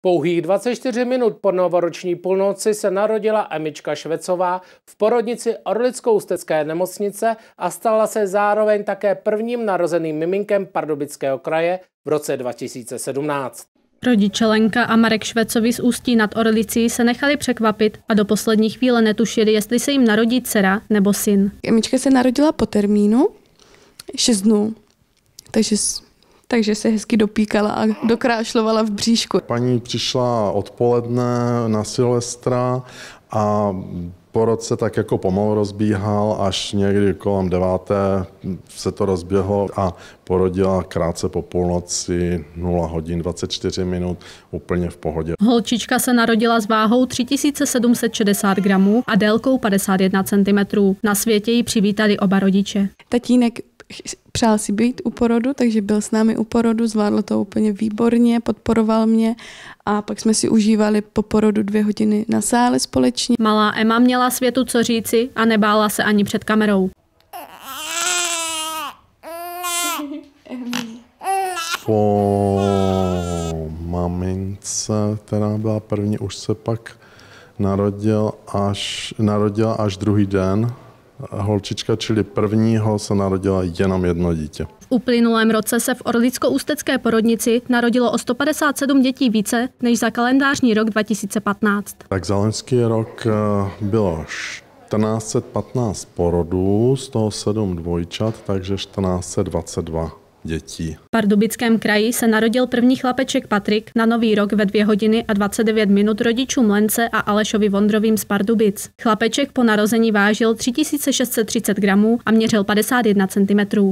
Pouhých 24 minut po novoroční půlnoci se narodila Emička Švecová v porodnici Orlickou-Stecké nemocnice a stala se zároveň také prvním narozeným miminkem Pardubického kraje v roce 2017. Rodiče Lenka a Marek Švecovi z Ústí nad Orlicí se nechali překvapit a do poslední chvíle netušili, jestli se jim narodí dcera nebo syn. Emička se narodila po termínu 6 dnů, takže takže se hezky dopíkala a dokrášlovala v bříšku. Paní přišla odpoledne na Silvestra a po roce tak jako pomalu rozbíhal, až někdy kolem deváté se to rozběhlo a porodila krátce po půlnoci 0 hodin 24 minut úplně v pohodě. Holčička se narodila s váhou 3760 gramů a délkou 51 cm. Na světě ji přivítali oba rodiče. Tatínek přál si být u porodu, takže byl s námi u porodu, zvládl to úplně výborně, podporoval mě a pak jsme si užívali po porodu dvě hodiny na sále společně. Malá Emma měla světu co říci a nebála se ani před kamerou. Po mamince, která byla první, už se pak narodil až, narodila až druhý den holčička, čili prvního se narodila jenom jedno dítě. V uplynulém roce se v Orlicko-Ústecké porodnici narodilo o 157 dětí více než za kalendářní rok 2015. Tak za loňský rok eh, bylo 1415 porodů, 107 dvojčat, takže 1422 dětí. V Pardubickém kraji se narodil první chlapeček Patrik na nový rok ve 2 hodiny a 29 minut rodičům Lence a Alešovi Vondrovým z Pardubic. Chlapeček po narození vážil 3630 gramů a měřil 51 cm.